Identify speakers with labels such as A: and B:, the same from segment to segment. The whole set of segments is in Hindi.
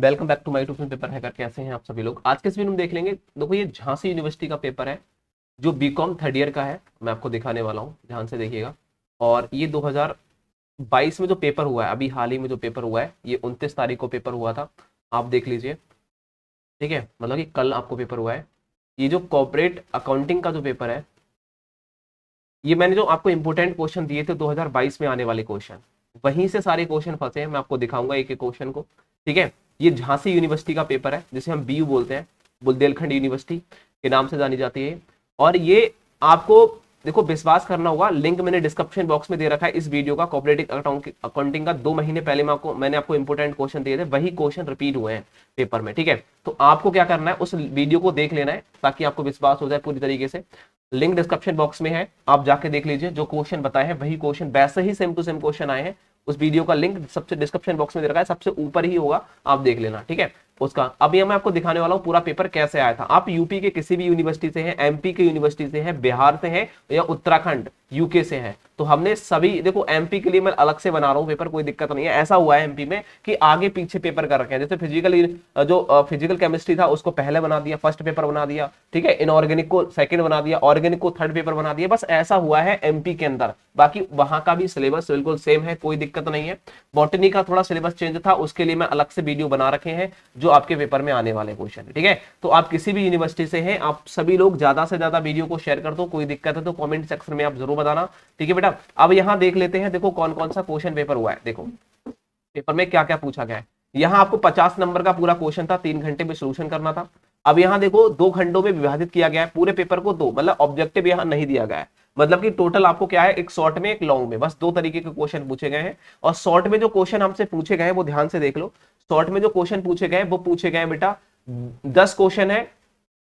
A: welcome back to my YouTube paper है कैसे हैं आप सभी लोग आज के स्वीन हम देख लेंगे देखो ये झांसी यूनिवर्सिटी का पेपर है जो बीकॉम थर्ड ईयर का है मैं आपको दिखाने वाला हूँ ध्यान से देखिएगा और ये 2022 में जो पेपर हुआ है अभी हाल ही में जो पेपर हुआ है ये उनतीस तारीख को पेपर हुआ था आप देख लीजिए ठीक है मतलब कि कल आपको पेपर हुआ है ये जो कॉपरेट अकाउंटिंग का जो पेपर है ये मैंने जो आपको इम्पोर्टेंट क्वेश्चन दिए थे दो में आने वाले क्वेश्चन वहीं से सारे क्वेश्चन फंसे हैं मैं आपको दिखाऊंगा एक एक क्वेश्चन को ठीक है ये झांसी यूनिवर्सिटी का पेपर है जिसे हम बी बोलते हैं बुंदेलखंड यूनिवर्सिटी के नाम से जानी जाती है और ये आपको देखो विश्वास करना होगा लिंक मैंने डिस्क्रिप्शन बॉक्स में दे रखा है इस वीडियो का कॉपरेटिव अकाउंटिंग का दो महीने पहले मैं आपको मैंने आपको इंपोर्टेंट क्वेश्चन दिए थे वही क्वेश्चन रिपीट हुए हैं पेपर में ठीक है तो आपको क्या करना है उस वीडियो को देख लेना है ताकि आपको विश्वास हो जाए पूरी तरीके से लिंक डिस्क्रिप्शन बॉक्स में है आप जाके देख लीजिए जो क्वेश्चन बताए हैं वही क्वेश्चन वैसे ही सेम टू सेम क्वेश्चन आए हैं उस वीडियो का लिंक सबसे डिस्क्रिप्शन बॉक्स में दे रखा है सबसे ऊपर ही होगा आप देख लेना ठीक है उसका अभी मैं आपको दिखाने वाला हूँ पूरा पेपर कैसे आया था आप यूपी के किसी भी यूनिवर्सिटी से हैं एमपी के यूनिवर्सिटी से हैं बिहार से हैं या उत्तराखंड यूके से हैं तो हमने सभी देखो एमपी के लिए मैं अलग से बना रहा हूँ पेपर कोई दिक्कत नहीं है ऐसा हुआ है एमपी में कि आगे पीछे पेपर कर रखे हैं जैसे फिजिकल जो फिजिकल केमिस्ट्री था उसको पहले बना दिया फर्स्ट पेपर बना दिया ठीक है इनऑर्गेनिक को सेकंड बना दिया ऑर्गेनिक को थर्ड पेपर बना दिया बस ऐसा हुआ है एमपी के अंदर बाकी वहां का भी सिलेबस बिल्कुल सेम है कोई दिक्कत नहीं है बॉटनी का थोड़ा सिलेबस चेंज था उसके लिए मैं अलग से वीडियो बना रखे हैं जो आपके पेपर में आने वाले क्वेश्चन ठीक है तो आप किसी भी यूनिवर्सिटी से हैं आप सभी लोग ज्यादा से ज्यादा वीडियो को शेयर कर दो कोई दिक्कत है तो कॉमेंट सेक्शन में आप जरूर बताना ठीक है ना अब यहां देख लेते हैं देखो कौन कौन सा क्वेश्चन पेपर हुआ है देखो पेपर में क्या क्या पूछा गया है यहां आपको पचास नंबर का पूरा क्वेश्चन था तीन घंटे में सोल्यूशन करना था अब यहां देखो दो खंडों में विभाजित किया गया है पूरे पेपर को दो मतलब ऑब्जेक्टिव यहां नहीं दिया गया है मतलब कि टोटल आपको क्या है एक शॉर्ट में एक लॉन्ग में बस दो तरीके के क्वेश्चन पूछे गए हैं और शॉर्ट में जो क्वेश्चन हमसे पूछे गए हैं वो ध्यान से देख लो शॉर्ट में जो क्वेश्चन पूछे गए वो पूछे गए बेटा दस क्वेश्चन है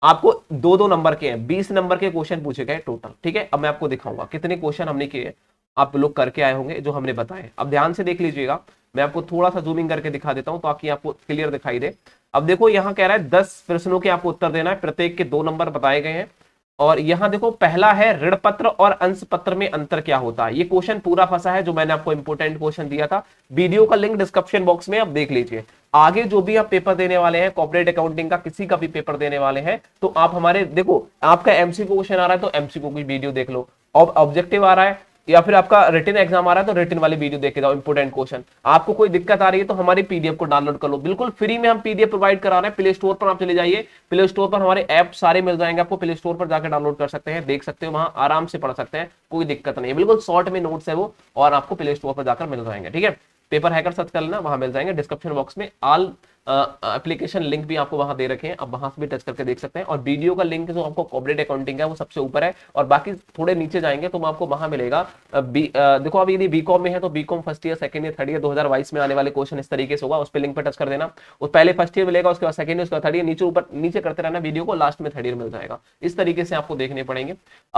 A: आपको दो दो नंबर के हैं बीस नंबर के क्वेश्चन पूछे गए टोटल ठीक है अब मैं आपको दिखाऊंगा कितने क्वेश्चन हमने किए आप लोग करके आए होंगे जो हमने बताए अब ध्यान से देख लीजिएगा मैं आपको थोड़ा सा जूमिंग करके दिखा देता हूं तो आपकी आपको क्लियर दिखाई दे अब देखो यहाँ कह रहा है दस प्रश्नों के आपको उत्तर देना है प्रत्येक के दो नंबर बताए गए हैं और यहां देखो पहला है ऋण पत्र और अंश पत्र में अंतर क्या होता है ये क्वेश्चन पूरा फंसा है जो मैंने आपको इंपोर्टेंट क्वेश्चन दिया था वीडियो का लिंक डिस्क्रिप्शन बॉक्स में आप देख लीजिए आगे जो भी आप पेपर देने वाले हैं कॉपरेट अकाउंटिंग का किसी का भी पेपर देने वाले हैं तो आप हमारे देखो आपका एमसीक्यू क्वेश्चन आ रहा है तो एमसी की वीडियो देख लो ऑब्जेक्टिव आ रहा है या फिर आपका रिटर्न एग्जाम आ रहा है तो रिटर्न वाली वीडियो देखे जाओ इंपोर्टेंट क्वेश्चन आपको कोई दिक्कत आ रही है तो हमारी पीडीएफ को डाउनलोड कर लो बिल्कुल फ्री में हम पीडीएफ प्रोवाइड करा रहे हैं प्ले स्टोर पर आप चले जाइए प्ले स्टोर पर हमारे ऐप सारे मिल जाएंगे आपको प्ले स्टोर पर जाकर डाउनलोड कर सकते हैं देख सकते हो वहां आराम से पढ़ सकते हैं कोई दिक्कत नहीं है बिल्कुल शॉर्ट में नोट्स है वो और आपको प्ले स्टोर पर जाकर मिल जाएंगे ठीक है पेपर हैकर सर्च कर लेना वहां मिल जाएंगे डिस्क्रिप्शन बॉक्स में आल एप्लीकेशन लिंक भी आपको वहां दे रखे हैं आप वहां से भी टच करके देख सकते हैं और वीडियो का लिंक जो आपको कॉपरेट अकाउंटिंग है वो सबसे ऊपर है और बाकी थोड़े नीचे जाएंगे तो आपको वहां मिलेगा देखो अब यदि बीकॉम में है तो BCom first year second year third year दो में आने वाले क्वेश्चन इस तरीके से होगा उस पर लिंक पर टच कर देना और पहले फर्स्ट ईयर मिलेगा उसके बाद सेकंड ईयर उसके बाद थर्ड ईयर नीचे ऊपर नीचे करते रहना वीडियो को लास्ट में थर्ड ईयर मिल जाएगा इस तरीके से आपको देखने पड़ेंगे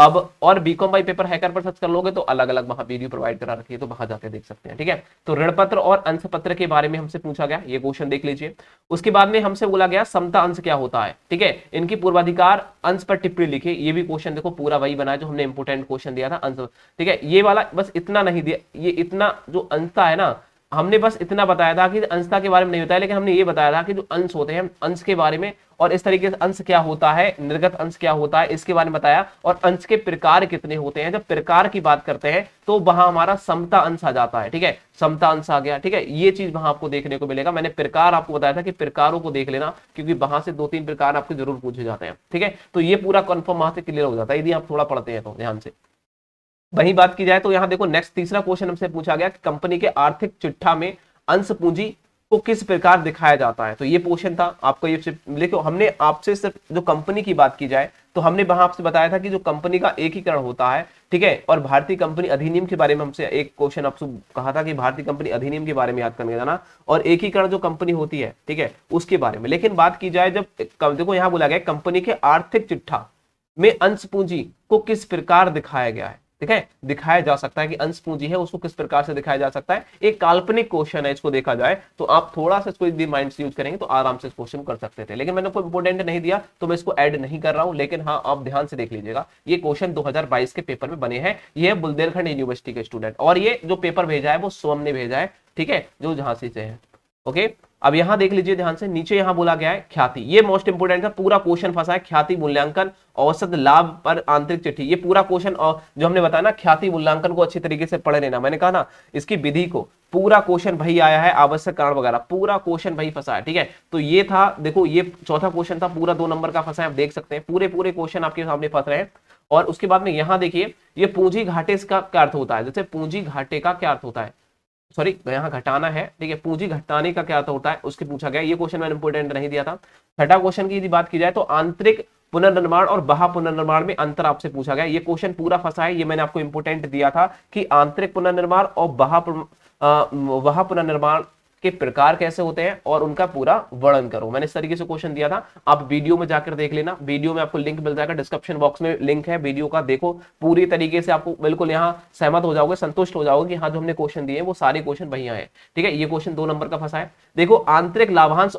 A: अब और बीकॉम बाई पेपर हैकर पर सर्च कर लोगे तो अलग अलग वहां वीडियो प्रोवाइड करा रखिए तो वहां जाकर देख सकते हैं ठीक है तो ऋण पत्र और अंश पत्र के बारे में हमसे पूछा गया ये क्वेश्चन देख लीजिए उसके बाद में हमसे बोला गया समता अंश क्या होता है ठीक है इनकी पूर्वाधिकार अंश पर टिप्पणी लिखे ये भी क्वेश्चन देखो पूरा वही बना जो हमने इंपोर्टेंट क्वेश्चन दिया था अंश ठीक है ये वाला बस इतना नहीं दिया ये इतना जो अंश है ना हमने बस इतना बताया था कि अंशता के बारे में नहीं होता लेकिन हमने ये बताया था कि जो अंश होते हैं अंश के बारे में और इस तरीके से अंश क्या होता है निर्गत अंश क्या होता है इसके बारे में बताया और अंश के प्रकार कितने होते हैं जब प्रकार की बात करते हैं तो वहां हमारा समता अंश आ जाता है ठीक है समता अंश आ गया ठीक है ये चीज वहां आपको देखने को मिलेगा मैंने प्रकार आपको बताया था कि प्रकारों को देख लेना क्योंकि वहां से दो तीन प्रकार आपके जरूर पूछे जाते हैं ठीक है तो ये पूरा कन्फर्म वहां से क्लियर हो जाता है यदि आप थोड़ा पढ़ते हैं तो ध्यान से वही बात की जाए तो यहाँ देखो नेक्स्ट तीसरा क्वेश्चन हमसे पूछा गया कि कंपनी के आर्थिक चिट्ठा में अंश पूंजी को किस प्रकार दिखाया जाता है तो ये क्वेश्चन था आपको ये देखो हमने आपसे सिर्फ जो कंपनी की बात की जाए तो हमने वहां आपसे बताया था कि जो कंपनी का एकीकरण होता है ठीक है और भारतीय कंपनी अधिनियम के बारे में हमसे एक क्वेश्चन आपसे कहा था कि भारतीय कंपनी अधिनियम के बारे में याद करने जाना और एकीकरण जो कंपनी होती है ठीक है उसके बारे में लेकिन बात की जाए जब देखो यहां बोला गया कंपनी के आर्थिक चिट्ठा में अंश पूंजी को किस प्रकार दिखाया गया है ठीक है दिखाया जा सकता है कि अंश पूंजी है उसको किस प्रकार से दिखाया जा सकता है एक काल्पनिक क्वेश्चन है इसको देखा जाए तो आप थोड़ा सा इसको यदि माइंड से यूज करेंगे तो आराम से क्वेश्चन कर सकते थे लेकिन मैंने कोई इंपोर्टेंट नहीं दिया तो मैं इसको ऐड नहीं कर रहा हूँ लेकिन हाँ आप ध्यान से देख लीजिएगा ये क्वेश्चन दो के पेपर में बने हैं ये बुलदेलखंड यूनिवर्सिटी के स्टूडेंट और ये जो पेपर भेजा है वो सोम ने भेजा है ठीक है जो झांसी से है ओके अब यहां देख लीजिए ध्यान से नीचे यहां बोला गया है ख्याति ये मोस्ट इंपोर्टेंट का पूरा क्वेश्चन फंसा है ख्याति मूल्यांकन औसत लाभ पर आंतरिक चिट्ठी ये पूरा क्वेश्चन जो हमने बताया ना ख्याति मूल्यांकन को अच्छी तरीके से पढ़ लेना मैंने कहा ना इसकी विधि को पूरा क्वेश्चन भाई आया है आवश्यक कारण वगैरह पूरा क्वेश्चन भाई फंसा है ठीक है तो ये था देखो ये चौथा क्वेश्चन था पूरा दो नंबर का फंसा है आप देख सकते हैं पूरे पूरे क्वेश्चन आपके सामने फंस रहे हैं और उसके बाद में यहां देखिए ये पूंजी घाटे का क्या अर्थ होता है जैसे पूंजी घाटे का क्या अर्थ होता है सॉरी यहाँ घटाना है ठीक है पूंजी घटाने का क्या तो होता है उसके पूछा गया ये क्वेश्चन मैंने इंपोर्टेंट नहीं दिया था छठा क्वेश्चन की यदि बात की जाए तो आंतरिक पुनर्निर्माण और बहा पुनर्निर्माण में अंतर आपसे पूछा गया ये क्वेश्चन पूरा फंसा है ये मैंने आपको इंपोर्टेंट दिया था कि आंतरिक पुनर्निर्माण और बहा वहा पुनर्निर्माण के प्रकार कैसे होते हैं और उनका पूरा वर्णन करो मैंने इस तरीके से क्वेश्चन दिया था आप वीडियो में जाकर देख लेना वीडियो में आपको लिंक मिल जाएगा डिस्क्रिप्शन बॉक्स में लिंक है वीडियो का देखो पूरी तरीके से आपको बिल्कुल यहाँ सहमत हो जाओगे संतुष्ट हो जाओगे कि हाँ जो हमने क्वेश्चन दिए वो सारे क्वेश्चन वही है ठीक है ये क्वेश्चन दो नंबर का फंसा है देखो आंतरिक लाभांश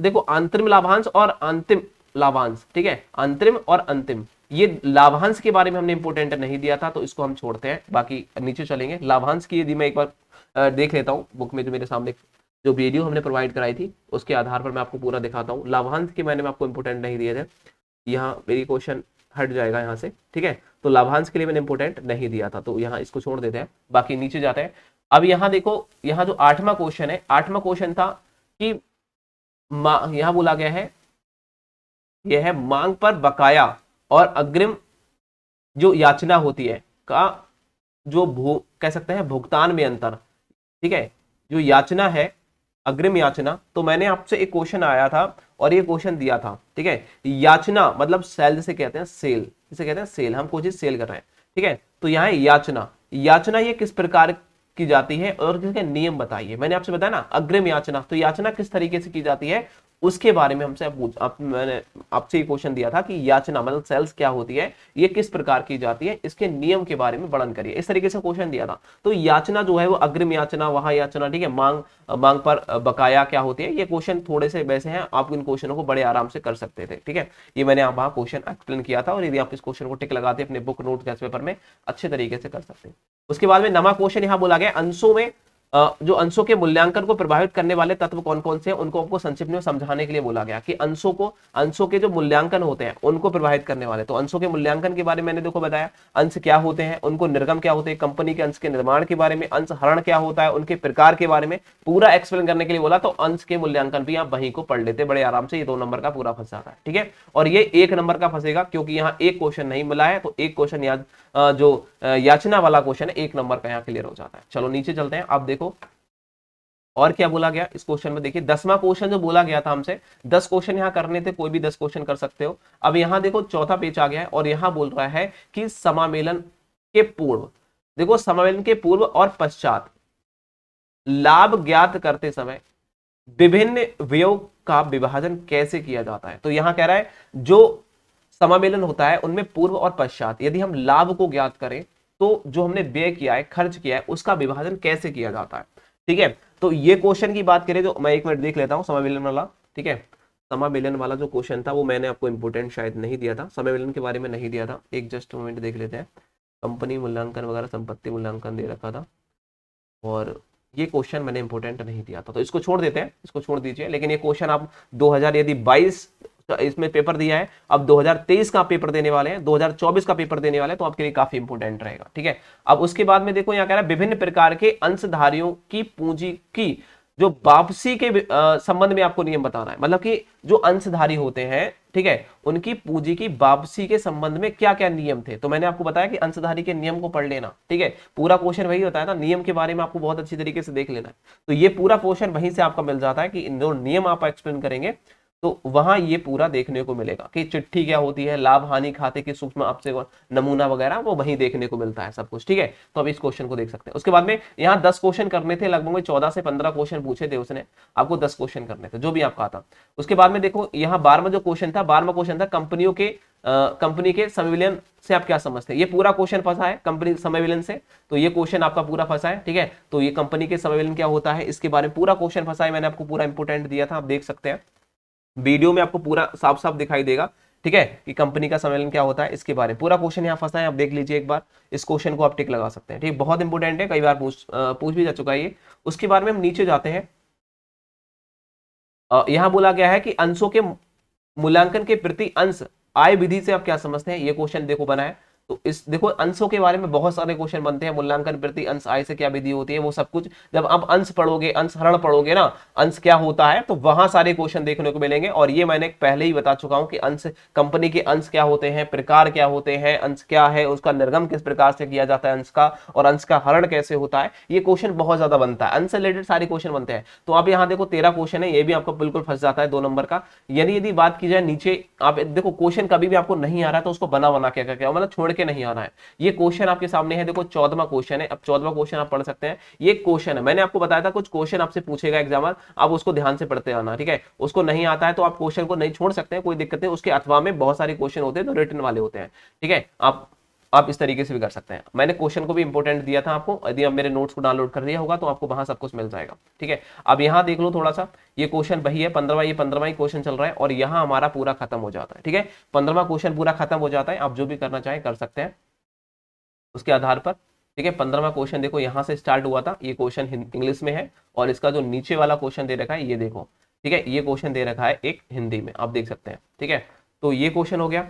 A: देखो अंतरिम लाभांश और अंतिम लाभांश ठीक है अंतरिम और अंतिम ये लाभांश के बारे में हमने इंपोर्टेंट नहीं दिया था तो इसको हम छोड़ते हैं बाकी नीचे चलेंगे लाभांश की यदि मैं एक बार देख लेता हूँ बुक में जो मेरे सामने जो वीडियो हमने प्रोवाइड कराई थी उसके आधार पर मैं आपको पूरा दिखाता हूँ लाभांश के मैंने आपको इंपोर्टेंट नहीं दिए थे यहाँ मेरी क्वेश्चन हट जाएगा यहाँ से ठीक है तो लाभांश के लिए मैंने इंपोर्टेंट नहीं दिया था तो यहाँ इसको छोड़ देते हैं बाकी नीचे जाते हैं अब यहाँ देखो यहाँ जो आठवां क्वेश्चन है आठवां क्वेश्चन था कि यहाँ बोला गया है यह है मांग पर बकाया और अग्रिम जो याचना होती है का जो भू कह सकते हैं भुगतान में अंतर ठीक है जो याचना है अग्रिम याचना तो मैंने आपसे एक क्वेश्चन आया था और ये क्वेश्चन दिया था ठीक है याचना मतलब सेल जिसे कहते हैं सेल जिसे कहते हैं सेल हम कोशिश सेल कर रहे हैं ठीक है तो यहाँ याचना याचना ये किस प्रकार की जाती है और इसके नियम बताइए मैंने आपसे बताया ना अग्रिम याचना तो याचना किस तरीके से की जाती है उसके बारे में हमसे पूछ आप मैंने आपसे ये क्वेश्चन दिया था कि याचना मतलब सेल्स क्या होती है ये किस प्रकार की जाती है इसके नियम के बारे में वर्णन करिए इस तरीके से क्वेश्चन दिया था तो याचना जो है वो अग्रिम याचना वहां याचना ठीक है मांग मांग पर बकाया क्या होती है ये क्वेश्चन थोड़े से वैसे हैं आप इन क्वेश्चनों को बड़े आराम से कर सकते थे ठीक है ये मैंने आप वहां क्वेश्चन एक्सप्लेन किया था और यदि आप इस क्वेश्चन को टिक लगाते अपने बुक नोट पेपर में अच्छे तरीके से कर सकते हैं उसके बाद में नवा क्वेश्चन यहाँ बोला गया अंशों में जो अंशों के मूल्यांकन को प्रभावित करने वाले तत्व कौन कौन से हैं उनको आपको संक्षिप्त में समझाने के लिए बोला गया कि अंशों को अंशों के जो मूल्यांकन होते हैं उनको प्रभावित करने वाले तो अंशों के मूल्यांकन के बारे में मैंने देखो बताया अंश क्या होते हैं उनको निर्गम क्या होते हैं कंपनी के अंश के निर्माण के बारे में अंश हरण क्या होता है उनके प्रकार के बारे में पूरा एक्सप्लेन करने के लिए बोला तो अंश के मूल्यांकन भी आप वहीं को पढ़ लेते बड़े आराम से ये दो नंबर का पूरा फंस जाता है ठीक है और ये एक नंबर का फंसेगा क्योंकि यहाँ एक क्वेश्चन नहीं मिला है तो एक क्वेश्चन जो याचना वाला क्वेश्चन है एक नंबर का यहाँ क्लियर हो जाता है चलो नीचे चलते हैं आप देख देखो और क्या बोला गया इस क्वेश्चन में देखिए दसवा क्वेश्चन जो बोला गया था हमसे दस क्वेश्चन यहां करने थे कोई भी दस क्वेश्चन कर सकते हो अब यहां देखो चौथा पेज आ गया है और यहां बोल रहा है कि समामेलन के पूर्व देखो समामेलन के पूर्व और पश्चात लाभ ज्ञात करते समय विभिन्न व्ययों का विभाजन कैसे किया जाता है तो यहां कह रहा है जो समामेलन होता है उनमें पूर्व और पश्चात यदि हम लाभ को ज्ञात करें तो जो हमने व्यय किया है खर्च किया है उसका विभाजन कैसे किया जाता है ठीक है तो ये क्वेश्चन की बात करें तो मैं एक मिनट देख लेता हूँ समाविलन वाला ठीक है मिलन वाला जो क्वेश्चन था वो मैंने आपको इंपोर्टेंट शायद नहीं दिया था समय मिलन के बारे में नहीं दिया था एक जस्ट मोमेंट देख लेते हैं कंपनी मूल्यांकन वगैरह संपत्ति मूल्यांकन दे रखा था और ये क्वेश्चन मैंने इंपोर्टेंट नहीं दिया था तो इसको छोड़ देते हैं इसको छोड़ दीजिए लेकिन ये क्वेश्चन आप 2000 यदि बाईस इसमें पेपर दिया है अब 2023 का पेपर देने वाले हैं 2024 का पेपर देने वाले हैं तो आपके लिए काफी इंपोर्टेंट रहेगा ठीक है अब उसके बाद में देखो यहाँ कह रहा है विभिन्न प्रकार के अंशधारियों की पूंजी की जो वापसी के संबंध में आपको नियम बताना है मतलब कि जो अंशधारी होते हैं ठीक है उनकी पूंजी की वापसी के संबंध में क्या क्या नियम थे तो मैंने आपको बताया कि अंशधारी के नियम को पढ़ लेना ठीक है पूरा क्वेश्चन वही होता है ना नियम के बारे में आपको बहुत अच्छी तरीके से देख लेना है तो ये पूरा क्वेश्चन वहीं से आपका मिल जाता है कि जो नियम आप एक्सप्लेन करेंगे तो वहां ये पूरा देखने को मिलेगा कि चिट्ठी क्या होती है लाभ हानि खाते की सूक्ष्म आपसे नमूना वगैरह वो वहीं देखने को मिलता है सब कुछ ठीक है तो अब इस क्वेश्चन को देख सकते हैं उसके बाद में यहाँ दस क्वेश्चन करने थे लगभग चौदह से पंद्रह क्वेश्चन पूछे थे उसने आपको दस क्वेश्चन करने थे जो भी आपका आता उसके बाद में देखो यहाँ बारहवा जो क्वेश्चन था बारहवा क्वेश्चन था कंपनियों के कंपनी के समविलियन से आप क्या समझते हैं ये पूरा क्वेश्चन फंसा है कंपनी समविलियन से तो ये क्वेश्चन आपका पूरा फंसा है ठीक है तो ये कंपनी के समविलियन क्या होता है इसके बारे में पूरा क्वेश्चन फंसा है मैंने आपको पूरा इंपोर्टेंट दिया था आप देख सकते हैं वीडियो में आपको पूरा साफ साफ दिखाई देगा ठीक है कि कंपनी का सम्मेलन क्या होता है इसके बारे में पूरा क्वेश्चन यहाँ फंसा है आप देख लीजिए एक बार इस क्वेश्चन को आप टिक लगा सकते हैं ठीक बहुत इंपॉर्टेंट है कई बार पूछ पूछ भी जा चुका है ये उसके बारे में हम नीचे जाते हैं यहां बोला गया है कि अंशों के मूल्यांकन के प्रति अंश आय विधि से आप क्या समझते हैं ये क्वेश्चन देखो बना है तो इस देखो अंशों के बारे में बहुत सारे क्वेश्चन बनते हैं मूल्यांकन प्रति अंश आय से क्या विधि होती है वो सब कुछ जब आप अंश पढ़ोगे अंश हरण पढ़ोगे ना अंश क्या होता है तो वहां सारे क्वेश्चन देखने को मिलेंगे और ये मैंने पहले ही बता चुका हूं कि अंश कंपनी के अंश क्या होते हैं प्रकार क्या होते हैं अंश क्या है उसका निर्गम किस प्रकार से किया जाता है अंश का और अंश का हरण कैसे होता है ये क्वेश्चन बहुत ज्यादा बनता है अंश रिलेटेड सारे क्वेश्चन बनते हैं तो आप यहाँ देखो तेरह क्वेश्चन है ये भी आपको बिल्कुल फंस जाता है दो नंबर का यानी यदि बात की जाए नीचे आप देखो क्वेश्चन कभी भी आपको नहीं आ रहा तो उसको बना बना क्या क्या मतलब छोड़ करके नहीं आना है ये क्वेश्चन आपके सामने है देखो चौदवा क्वेश्चन है अब चौदवा क्वेश्चन आप पढ़ सकते हैं ये क्वेश्चन है मैंने आपको बताया था कुछ क्वेश्चन आपसे पूछेगा एग्जामर आप उसको ध्यान से पढ़ते आना ठीक है उसको नहीं आता है तो आप क्वेश्चन को नहीं छोड़ सकते हैं कोई दिक्कत नहीं उसके अथवा में बहुत सारे क्वेश्चन होते हैं जो रिटर्न वाले होते हैं ठीक है आप आप इस तरीके से भी कर सकते हैं मैंने क्वेश्चन को भी इंपोर्टेंट दिया था आपको यदि आप मेरे नोट्स को डाउनलोड कर दिया होगा तो आपको वहां सब कुछ मिल जाएगा ठीक है अब यहाँ देख लो थोड़ा सा ये क्वेश्चन वही है पंद्रवा ये पंद्रवा ही क्वेश्चन चल रहा है और यहाँ हमारा पूरा खत्म हो जाता है ठीक है पंद्रवा क्वेश्चन पूरा खत्म हो जाता है आप जो भी करना चाहें कर सकते हैं उसके आधार पर ठीक है पंद्रहवा क्वेश्चन देखो यहाँ से स्टार्ट हुआ था ये क्वेश्चन इंग्लिश में है और इसका जो नीचे वाला क्वेश्चन दे रखा है ये देखो ठीक है ये क्वेश्चन दे रखा है एक हिंदी में आप देख सकते हैं ठीक है तो ये क्वेश्चन हो गया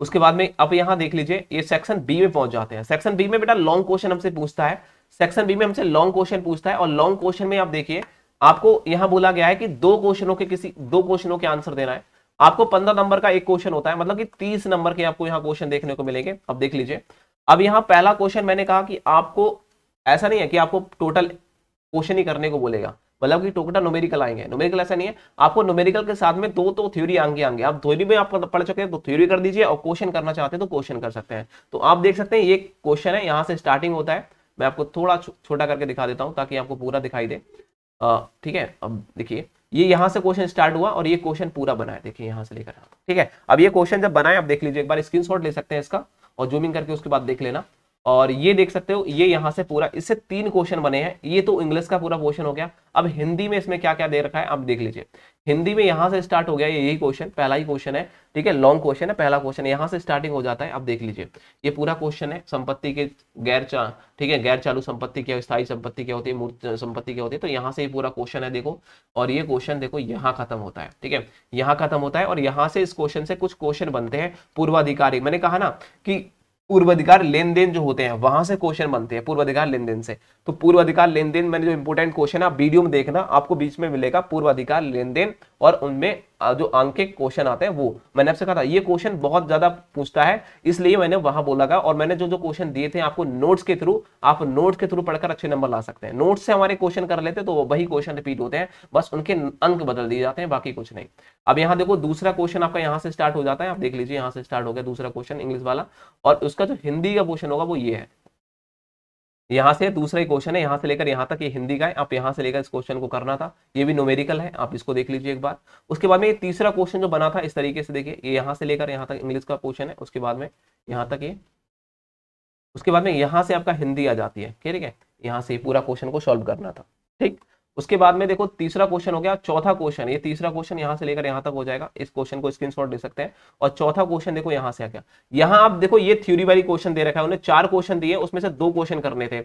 A: उसके बाद में अब यहाँ देख लीजिए ये सेक्शन बी में पहुंच जाते हैं सेक्शन बी में बेटा लॉन्ग क्वेश्चन हमसे पूछता है सेक्शन बी में हमसे लॉन्ग क्वेश्चन पूछता है और लॉन्ग क्वेश्चन में आप देखिए आपको यहां बोला गया है कि दो क्वेश्चनों के किसी दो क्वेश्चनों के आंसर देना है आपको पंद्रह नंबर का एक क्वेश्चन होता है मतलब कि तीस नंबर के आपको यहाँ क्वेश्चन देखने को मिलेंगे अब देख लीजिए अब यहाँ पहला क्वेश्चन मैंने कहा कि आपको ऐसा नहीं है कि आपको टोटल क्वेश्चन ही करने को बोलेगा मतलब कि टोटल नोमेरिकल आएंगे नोमेरिकल ऐसा नहीं है आपको नोमेरिकल के साथ में दो तो थ्योरी आगे आगे आप थ्योरी में आप पढ़ चुके हैं तो थ्योरी कर दीजिए और क्वेश्चन करना चाहते हैं तो क्वेश्चन कर सकते हैं तो आप देख सकते हैं ये क्वेश्चन है यहाँ से स्टार्टिंग होता है मैं आपको थोड़ा छोटा करके दिखा देता हूँ ताकि आपको पूरा दिखाई दे ठीक है अब देखिए ये यहाँ से क्वेश्चन स्टार्ट हुआ और ये क्वेश्चन पूरा बना है देखिए यहाँ से लेकर ठीक है अब ये क्वेश्चन जब बनाए आप देख लीजिए एक बार स्क्रीनशॉट ले सकते हैं इसका और जूमिंग करके उसके बाद देख लेना और ये देख सकते हो ये यहाँ से पूरा इससे तीन क्वेश्चन बने हैं ये तो इंग्लिश का पूरा क्वेश्चन हो गया अब हिंदी में इसमें क्या क्या दे रखा है आप देख लीजिए हिंदी में यहां से स्टार्ट हो गया ये यही क्वेश्चन पहला ही क्वेश्चन है ठीक है लॉन्ग क्वेश्चन है पहला क्वेश्चन यहां से स्टार्टिंग हो जाता है आप देख लीजिए ये पूरा क्वेश्चन है संपत्ति के गैर ठीक है गैर चालू संपत्ति क्या स्थायी संपत्ति क्या होती है मूर्त संपत्ति क्या होती है तो यहाँ से ये पूरा क्वेश्चन है देखो और ये क्वेश्चन देखो यहाँ खत्म होता है ठीक है यहाँ खत्म होता है और यहाँ से इस क्वेश्चन से कुछ क्वेश्चन बनते हैं पूर्वाधिकारी मैंने कहा ना कि पूर्वाधिकार लेन देन जो होते हैं वहां से क्वेश्चन बनते हैं पूर्वाधिकार लेन देन से तो पूर्वाधिकार लेन देन मैंने जो इंपोर्टेंट क्वेश्चन है आप वीडियो में देखना आपको बीच में मिलेगा पूर्वाधिकार लेन देन और उनमें जो आंकिक क्वेश्चन आते हैं वो मैंने आपसे कहा था ये क्वेश्चन बहुत ज्यादा पूछता है इसलिए मैंने वहां बोला था और मैंने जो जो क्वेश्चन दिए थे आपको नोट्स के थ्रू आप नोट्स के थ्रू पढ़कर अच्छे नंबर ला सकते हैं नोट्स से हमारे क्वेश्चन कर लेते तो वही क्वेश्चन रिपीट होते हैं बस उनके अंक बदल दिए जाते हैं बाकी कुछ नहीं अब यहाँ देखो दूसरा क्वेश्चन आपका यहाँ से स्टार्ट हो जाता है आप देख लीजिए यहाँ से स्टार्ट हो गया दूसरा क्वेश्चन इंग्लिश वाला और उसका जो हिंदी का क्वेश्चन होगा वो ये है यहाँ से दूसरा क्वेश्चन है यहां से लेकर यहां तक ये यह हिंदी का है आप यहां से लेकर इस क्वेश्चन को करना था ये भी नोमेरिकल है आप इसको देख लीजिए एक बार उसके बाद में ये तीसरा क्वेश्चन जो बना था इस तरीके से देखिए ये यहाँ से लेकर यहाँ तक इंग्लिश का क्वेश्चन है उसके बाद में यहाँ तक ये उसके बाद में यहाँ से आपका हिंदी आ जाती है ठीक है यहाँ से पूरा क्वेश्चन को सॉल्व करना था ठीक उसके बाद में देखो तीसरा क्वेश्चन हो गया चौथा क्वेश्चन ये तीसरा क्वेश्चन यहां से लेकर यहाँ तक हो जाएगा इस क्वेश्चन को स्क्रीनशॉट दे सकते हैं और चौथा क्वेश्चन देखो यहां से आ गया यहाँ आप देखो ये थ्योरी वाली क्वेश्चन दे रखा है उन्हें चार क्वेश्चन दिए उसमें से दो क्वेश्चन करने थे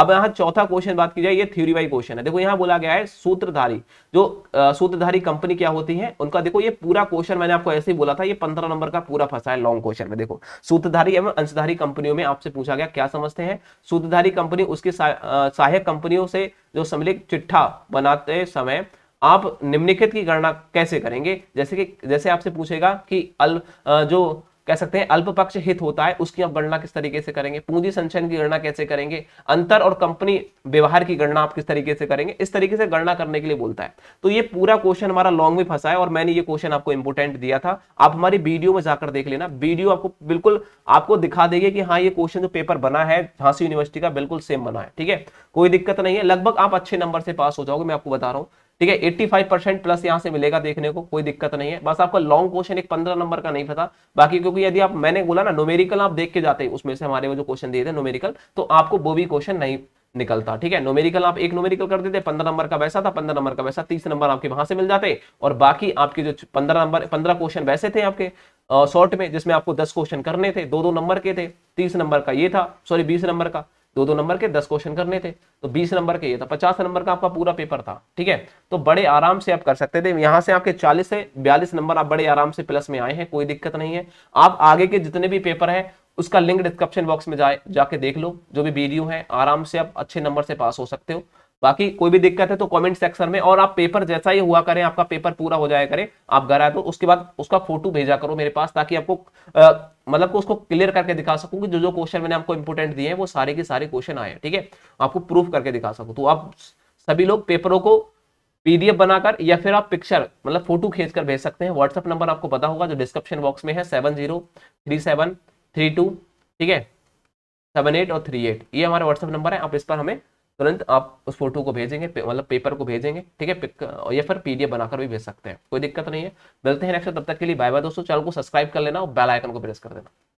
A: अब यहां चौथा क्वेश्चन बात की जाए ये थ्योरी वाई क्वेश्चन है देखो यहां बोला गया है सूत्रधारी जो सूत्रधारी कंपनी क्या होती है उनका देखो ये पूरा क्वेश्चन मैंने आपको ऐसे ही बोला था ये पंद्रह नंबर का पूरा फंसा है लॉन्ग क्वेश्चन में देखो सूत्रधारी एवं अंशधारी कंपनियों में आपसे पूछा गया क्या समझते हैं सूत्रधारी कंपनी उसकी सहायक कंपनियों से जो सम्मिलित चिट्ठा बनाते समय आप निम्नलिखित की गणना कैसे करेंगे जैसे कि जैसे आपसे पूछेगा कि अल जो कह सकते हैं अल्प पक्ष हित होता है उसकी आप गणना किस तरीके से करेंगे पूंजी संचयन की गणना कैसे करेंगे अंतर और कंपनी व्यवहार की गणना आप किस तरीके से करेंगे इस तरीके से गणना करने के लिए बोलता है तो ये पूरा क्वेश्चन हमारा लॉन्ग में फंसा है और मैंने ये क्वेश्चन आपको इंपोर्टेंट दिया था आप हमारी वीडियो में जाकर देख लेना वीडियो आपको बिल्कुल आपको दिखा देगी कि हाँ ये क्वेश्चन जो पेपर बना है झांसी यूनिवर्सिटी का बिल्कुल सेम बना है ठीक है कोई दिक्कत नहीं है लगभग आप अच्छे नंबर से पास हो जाओगे मैं आपको बता रहा हूँ ठीक है 85 परसेंट प्लस यहाँ से मिलेगा देखने को कोई दिक्कत नहीं है बस आपका लॉन्ग क्वेश्चन एक 15 नंबर का नहीं पता बाकी क्योंकि यदि आप मैंने बोला ना नोमेरिकल आप देख के जाते हैं उसमें से हमारे वो जो क्वेश्चन दिए थे नोमेरिकल तो आपको वो भी क्वेश्चन नहीं निकलता ठीक है नोमेरिकल आप एक नोमेरिकल कर देते पंद्रह नंबर का वैसा था पंद्रह नंबर का वैसा तीस नंबर आपके वहां से मिल जाते और बाकी आपके जो पंद्रह नंबर पंद्रह क्वेश्चन वैसे थे आपके शॉर्ट में जिसमें आपको दस क्वेश्चन करने थे दो दो नंबर के थे तीस नंबर का ये था सॉरी बीस नंबर का दो दो नंबर के दस क्वेश्चन करने थे तो बीस नंबर के ये था तो पचास नंबर का आपका पूरा पेपर था ठीक है तो बड़े आराम से आप कर सकते थे यहाँ से आपके चालीस से बयालीस नंबर आप बड़े आराम से प्लस में आए हैं कोई दिक्कत नहीं है आप आगे के जितने भी पेपर है उसका लिंक डिस्क्रिप्शन बॉक्स में जाए जाके देख लो जो भी वीडियो है आराम से आप अच्छे नंबर से पास हो सकते हो बाकी कोई भी दिक्कत है तो कमेंट सेक्शन में और आप पेपर जैसा ही हुआ करें आपका पेपर पूरा हो जाया करें आप घर आए तो उसके बाद उसका फोटो भेजा करो मेरे पास ताकि आपको मतलब उसको क्लियर करके दिखा सकूं कि जो जो क्वेश्चन मैंने आपको इंपोर्टेंट दिए हैं वो सारे के सारे क्वेश्चन आए हैं ठीक है आपको प्रूफ करके दिखा सकूं तो आप सभी लोग पेपरों को पीडीएफ बनाकर या फिर आप पिक्चर मतलब फोटो खींचकर भेज सकते हैं व्हाट्सअप नंबर आपको पता होगा जो डिस्क्रिप्शन बॉक्स में है seven zero three seven three two ठीक है सेवन एट और थ्री एट ये हमारा व्हाट्सअप नंबर है आप इस पर हमें तुरंत आप उस फोटो को भेजेंगे मतलब पेपर को भेजेंगे ठीक है या फिर पीडीएफ बनाकर भी भेज सकते हैं कोई दिक्कत नहीं है मिलते हैं नेक्स्ट तब तक के लिए बाय बाय दोस्तों चैनल को सब्सक्राइब कर लेना और बेल आइकन को प्रेस कर देना